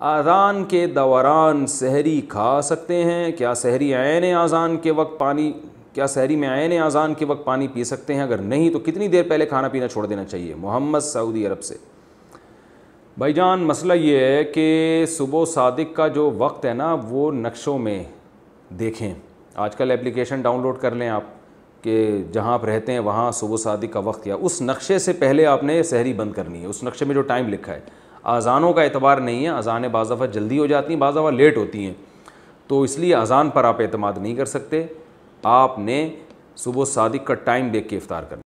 आज़ान के दौरान शहरी खा सकते हैं क्या शहरी आन आज़ान के वक्त पानी क्या शहरी में आन आज़ान के वक्त पानी पी सकते हैं अगर नहीं तो कितनी देर पहले खाना पीना छोड़ देना चाहिए मोहम्मद सऊदी अरब से भाई जान मसला ये है कि सुबह सादिक का जो वक्त है ना वो नक्शों में देखें आजकल एप्लीकेशन डाउनलोड कर लें आप कि जहाँ आप रहते हैं वहाँ सुबह सादिक का वक्त या उस नक्शे से पहले आपने शहरी बंद करनी है उस नक्शे में जो टाइम लिखा है अज़ानों का एतबार नहीं है अजान बज़ जल्दी हो जाती हैं बज़ दफ़ा लेट होती हैं तो इसलिए अज़ान पर आप अतमाद नहीं कर सकते आपने सुबह सादिक का टाइम देख के इफ़ार करना